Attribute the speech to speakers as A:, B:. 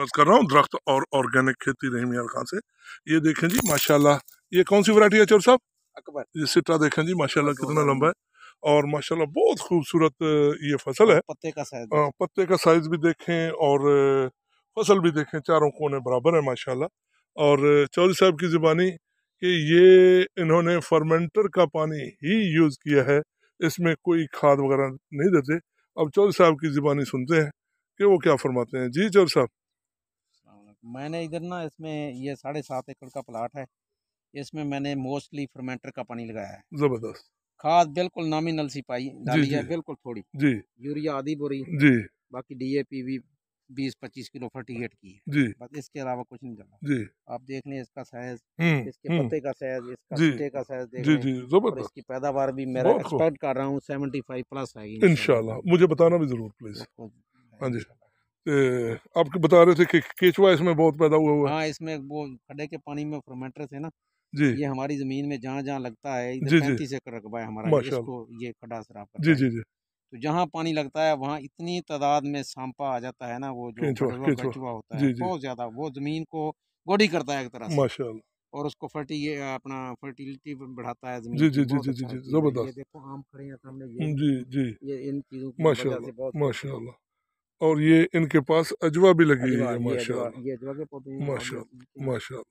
A: मैं कर रहा हूँ दरख्त और ऑर्गेनिक खेती रही यार खान से ये देखें जी माशाल्लाह ये कौन सी वरायटी है चोर साहब अकबर ये सिटा देखें जी माशाल्लाह कितना लंबा है और माशाल्लाह बहुत खूबसूरत ये फसल है पत्ते का साइज पत्ते का साइज भी देखें और फसल भी देखें चारों कोने बराबर है माशाला और चौधरी साहब की ज़ुबानी कि ये इन्होंने फर्मेंटर का पानी ही यूज़ किया है इसमें कोई खाद वगैरह नहीं देते अब चौधरी साहब की ज़ुबानी सुनते हैं कि वो क्या फरमाते हैं जी चौधरी साहब
B: मैंने इधर ना इसमें ये साढ़े सात एकड़ का प्लाट है इसमें मैंने मोस्टली फर्मेंटर का पानी लगाया है ज़बरदस्त खाद बिल्कुल नामी नल सी पाई डाली है बिल्कुल थोड़ी जी यूरिया आदि बोरी जी बाकी डीएपी भी बीस पच्चीस किलो फर्टिगेट की है जी बस इसके अलावा कुछ नहीं डाला जी आप देख लें इसका साइज हम्म, इसके हम्म। पत्ते का साइज इसका का साइज जी, जी, और इसकी पैदावार भी मैं एक्सपेक्ट कर रहा हूँ सेवेंटी फाइव प्लस आएगी इनशाला मुझे बताना भी जरूर प्लीज
A: हाँ जी आप बता रहे थे कि केचुआ इसमें बहुत पैदा
B: हुआ हुआ है हाँ इसमें वो खड़े के पानी में प्रोमेटर है ना जी ये हमारी जमीन में जहाँ जहाँ लगता है रकबा है हमारा इसको ये जी जी जी तो जहाँ पानी लगता है वहाँ इतनी तादाद में सांपा आ जाता है ना वो जो होता है बहुत ज्यादा वो जमीन को गोडी करता है एक तरह से और उसको फर्टी ये अपना फर्टिलिटी बढ़ाता है जमीन जी जी जी अच्छा जी जी जबरदस्त देखो आम खड़े हैं सामने तो जी जी ये इन चीजों की वजह
A: और ये इनके पास अजवा भी लगी हुई है माशा
B: माशा माशा